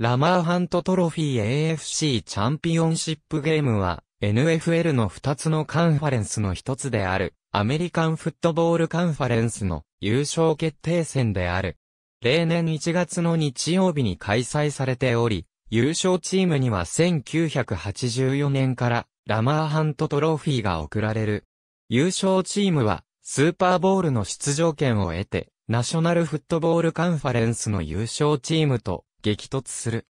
ラマーハントトロフィー AFC チャンピオンシップゲームは NFL の2つのカンファレンスの1つであるアメリカンフットボールカンファレンスの優勝決定戦である。例年1月の日曜日に開催されており、優勝チームには1984年からラマーハントトロフィーが贈られる。優勝チームはスーパーボールの出場権を得てナショナルフットボールカンファレンスの優勝チームと激突する。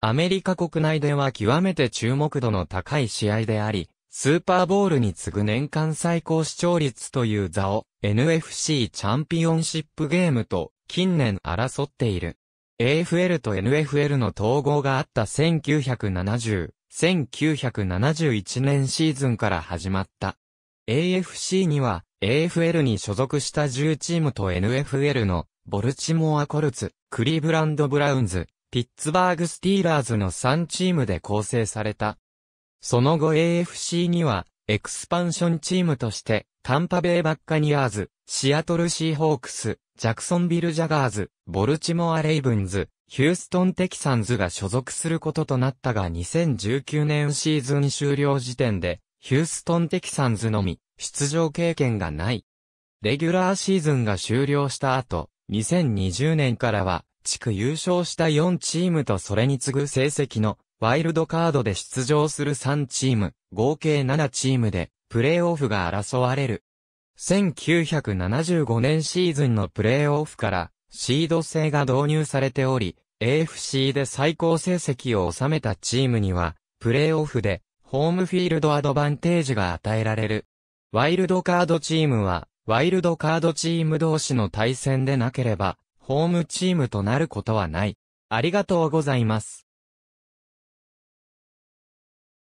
アメリカ国内では極めて注目度の高い試合であり、スーパーボールに次ぐ年間最高視聴率という座を NFC チャンピオンシップゲームと近年争っている。AFL と NFL の統合があった1970、1971年シーズンから始まった。AFC には AFL に所属した10チームと NFL のボルチモアコルツ、クリーブランドブラウンズ、ピッツバーグ・スティーラーズの3チームで構成された。その後 AFC には、エクスパンションチームとして、タンパベイ・バッカニアーズ、シアトル・シーホークス、ジャクソンビル・ジャガーズ、ボルチモア・レイブンズ、ヒューストン・テキサンズが所属することとなったが2019年シーズン終了時点で、ヒューストン・テキサンズのみ、出場経験がない。レギュラーシーズンが終了した後、2020年からは、地区優勝した4チームとそれに次ぐ成績のワイルドカードで出場する3チーム、合計7チームでプレーオフが争われる。1975年シーズンのプレーオフからシード制が導入されており、AFC で最高成績を収めたチームには、プレーオフでホームフィールドアドバンテージが与えられる。ワイルドカードチームは、ワイルドカードチーム同士の対戦でなければ、ホームチームとなることはない。ありがとうございます。